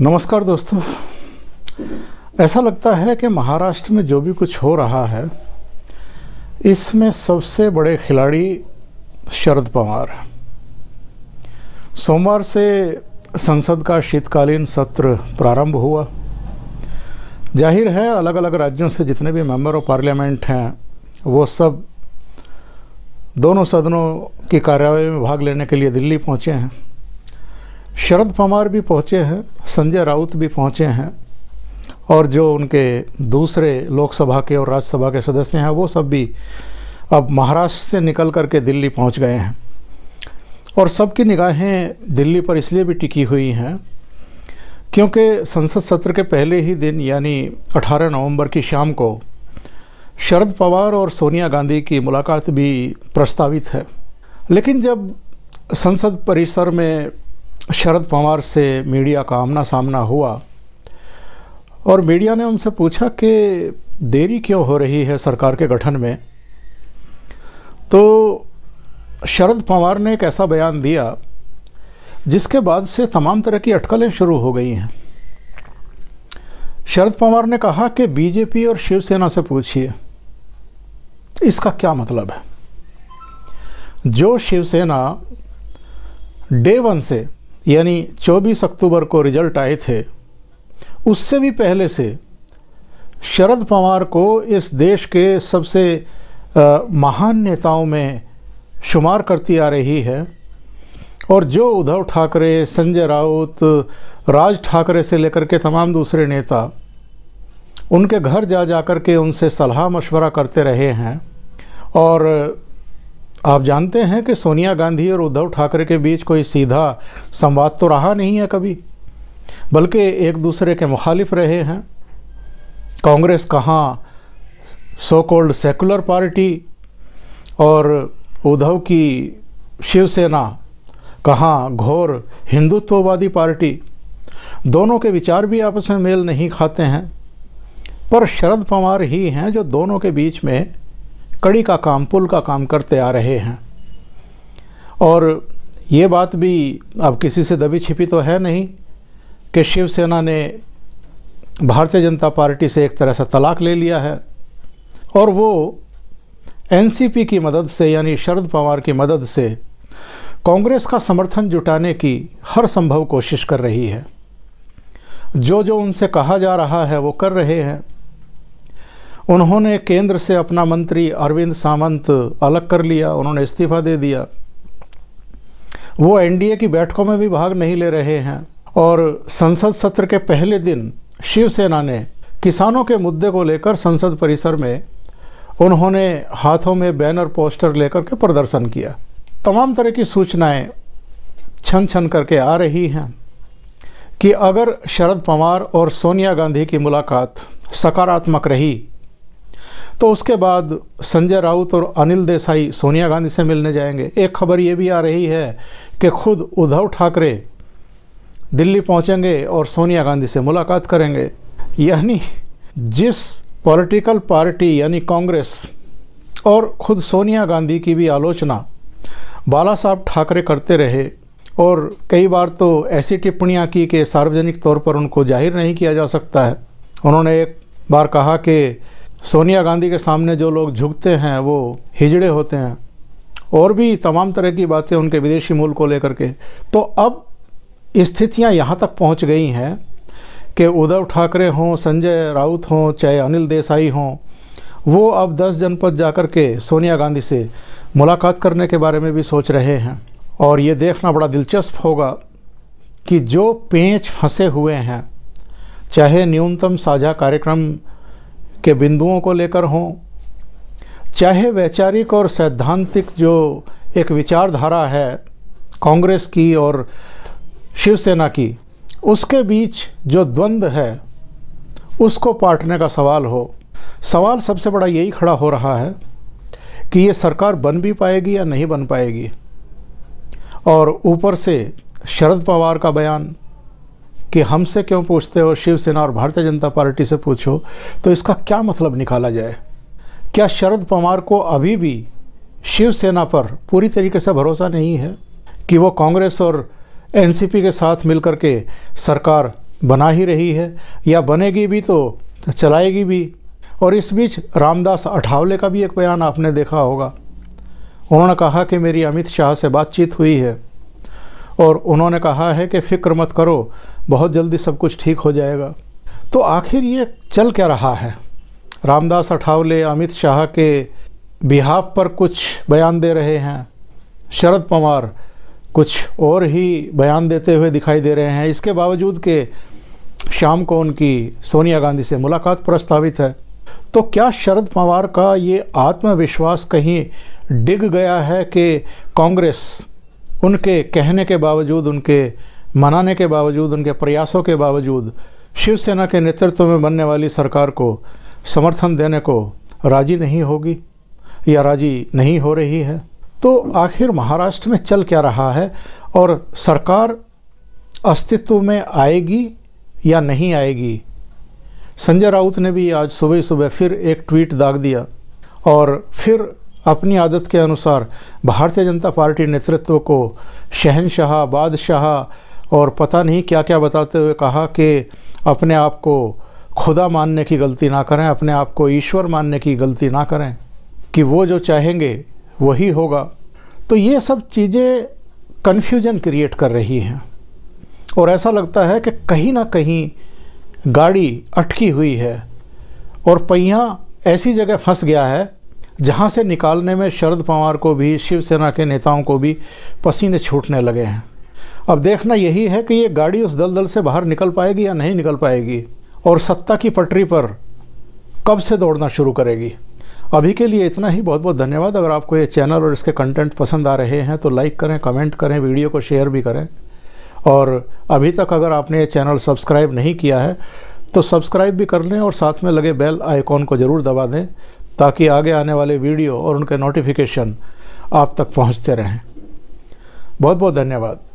नमस्कार दोस्तों ऐसा लगता है कि महाराष्ट्र में जो भी कुछ हो रहा है इसमें सबसे बड़े खिलाड़ी शरद पवार सोमवार से संसद का शीतकालीन सत्र प्रारंभ हुआ जाहिर है अलग अलग राज्यों से जितने भी मेंबर ऑफ पार्लियामेंट हैं वो सब दोनों सदनों की कार्यवाही में भाग लेने के लिए दिल्ली पहुंचे हैं शरद पवार भी पहुँचे हैं संजय राउत भी पहुँचे हैं और जो उनके दूसरे लोकसभा के और राज्यसभा के सदस्य हैं वो सब भी अब महाराष्ट्र से निकल कर के दिल्ली पहुँच गए हैं और सबकी निगाहें दिल्ली पर इसलिए भी टिकी हुई हैं क्योंकि संसद सत्र के पहले ही दिन यानी 18 नवंबर की शाम को शरद पवार और सोनिया गांधी की मुलाकात भी प्रस्तावित है लेकिन जब संसद परिसर में शरद पवार से मीडिया का आमना सामना हुआ और मीडिया ने उनसे पूछा कि देरी क्यों हो रही है सरकार के गठन में तो शरद पवार ने एक ऐसा बयान दिया जिसके बाद से तमाम तरह की अटकलें शुरू हो गई हैं शरद पवार ने कहा कि बीजेपी और शिवसेना से पूछिए इसका क्या मतलब है जो शिवसेना डे वन से यानी 24 अक्टूबर को रिजल्ट आए थे उससे भी पहले से शरद पवार को इस देश के सबसे आ, महान नेताओं में शुमार करती आ रही है और जो उद्धव ठाकरे संजय राउत राज ठाकरे से लेकर के तमाम दूसरे नेता उनके घर जा जा कर के उनसे सलाह मशवरा करते रहे हैं और आप जानते हैं कि सोनिया गांधी और उद्धव ठाकरे के बीच कोई सीधा संवाद तो रहा नहीं है कभी बल्कि एक दूसरे के मुखालिफ रहे हैं कांग्रेस कहाँ सो कॉल्ड सेकुलर पार्टी और उद्धव की शिवसेना कहाँ घोर हिंदुत्ववादी पार्टी दोनों के विचार भी आपस में मेल नहीं खाते हैं पर शरद पवार ही हैं जो दोनों के बीच में कड़ी का काम पुल का काम करते आ रहे हैं और ये बात भी अब किसी से दबी छिपी तो है नहीं कि शिवसेना ने भारतीय जनता पार्टी से एक तरह से तलाक ले लिया है और वो एनसीपी की मदद से यानी शरद पवार की मदद से कांग्रेस का समर्थन जुटाने की हर संभव कोशिश कर रही है जो जो उनसे कहा जा रहा है वो कर रहे हैं उन्होंने केंद्र से अपना मंत्री अरविंद सावंत अलग कर लिया उन्होंने इस्तीफा दे दिया वो एनडीए की बैठकों में भी भाग नहीं ले रहे हैं और संसद सत्र के पहले दिन शिवसेना ने किसानों के मुद्दे को लेकर संसद परिसर में उन्होंने हाथों में बैनर पोस्टर लेकर के प्रदर्शन किया तमाम तरह की सूचनाएं छन छन करके आ रही हैं कि अगर शरद पवार और सोनिया गांधी की मुलाकात सकारात्मक रही तो उसके बाद संजय राउत और अनिल देसाई सोनिया गांधी से मिलने जाएंगे एक खबर ये भी आ रही है कि खुद उद्धव ठाकरे दिल्ली पहुंचेंगे और सोनिया गांधी से मुलाकात करेंगे यानी जिस पॉलिटिकल पार्टी यानी कांग्रेस और खुद सोनिया गांधी की भी आलोचना बाला साहब ठाकरे करते रहे और कई बार तो ऐसी टिप्पणियाँ की कि सार्वजनिक तौर पर उनको जाहिर नहीं किया जा सकता है उन्होंने एक बार कहा कि सोनिया गांधी के सामने जो लोग झुकते हैं वो हिजड़े होते हैं और भी तमाम तरह की बातें उनके विदेशी मूल को लेकर के तो अब स्थितियां यहाँ तक पहुँच गई हैं कि उद्धव ठाकरे हों संजय राउत हों चाहे अनिल देसाई हों वो अब 10 जनपद जाकर के सोनिया गांधी से मुलाकात करने के बारे में भी सोच रहे हैं और ये देखना बड़ा दिलचस्प होगा कि जो पेंच फंसे हुए हैं चाहे न्यूनतम साझा कार्यक्रम के बिंदुओं को लेकर हों चाहे वैचारिक और सैद्धांतिक जो एक विचारधारा है कांग्रेस की और शिवसेना की उसके बीच जो द्वंद्व है उसको पाटने का सवाल हो सवाल सबसे बड़ा यही खड़ा हो रहा है कि ये सरकार बन भी पाएगी या नहीं बन पाएगी और ऊपर से शरद पवार का बयान कि हमसे क्यों पूछते हो शिवसेना और भारतीय जनता पार्टी से पूछो तो इसका क्या मतलब निकाला जाए क्या शरद पवार को अभी भी शिवसेना पर पूरी तरीके से भरोसा नहीं है कि वो कांग्रेस और एनसीपी के साथ मिलकर के सरकार बना ही रही है या बनेगी भी तो चलाएगी भी और इस बीच रामदास अठावले का भी एक बयान आपने देखा होगा उन्होंने कहा कि मेरी अमित शाह से बातचीत हुई है और उन्होंने कहा है कि फ़िक्र मत करो बहुत जल्दी सब कुछ ठीक हो जाएगा तो आखिर ये चल क्या रहा है रामदास अठावले अमित शाह के बिहाव पर कुछ बयान दे रहे हैं शरद पवार कुछ और ही बयान देते हुए दिखाई दे रहे हैं इसके बावजूद के शाम को उनकी सोनिया गांधी से मुलाकात प्रस्तावित है तो क्या शरद पवार का ये आत्मविश्वास कहीं डिग गया है कि कांग्रेस उनके कहने के बावजूद उनके मनाने के बावजूद उनके प्रयासों के बावजूद शिवसेना के नेतृत्व में बनने वाली सरकार को समर्थन देने को राजी नहीं होगी या राजी नहीं हो रही है तो आखिर महाराष्ट्र में चल क्या रहा है और सरकार अस्तित्व में आएगी या नहीं आएगी संजय राउत ने भी आज सुबह सुबह फिर एक ट्वीट दाग दिया और फिर अपनी आदत के अनुसार भारतीय जनता पार्टी नेतृत्व को शहनशाह बादशाह और पता नहीं क्या क्या बताते हुए कहा कि अपने आप को खुदा मानने की गलती ना करें अपने आप को ईश्वर मानने की गलती ना करें कि वो जो चाहेंगे वही होगा तो ये सब चीज़ें कन्फ्यूजन क्रिएट कर रही हैं और ऐसा लगता है कि कहीं ना कहीं गाड़ी अटकी हुई है और पहिया ऐसी जगह फंस गया है जहाँ से निकालने में शरद पवार को भी शिवसेना के नेताओं को भी पसीने छूटने लगे हैं अब देखना यही है कि ये गाड़ी उस दलदल से बाहर निकल पाएगी या नहीं निकल पाएगी और सत्ता की पटरी पर कब से दौड़ना शुरू करेगी अभी के लिए इतना ही बहुत बहुत धन्यवाद अगर आपको ये चैनल और इसके कंटेंट पसंद आ रहे हैं तो लाइक करें कमेंट करें वीडियो को शेयर भी करें और अभी तक अगर आपने ये चैनल सब्सक्राइब नहीं किया है तो सब्सक्राइब भी कर लें और साथ में लगे बेल आइकॉन को ज़रूर दबा दें ताकि आगे आने वाले वीडियो और उनके नोटिफिकेशन आप तक पहुंचते रहें बहुत बहुत धन्यवाद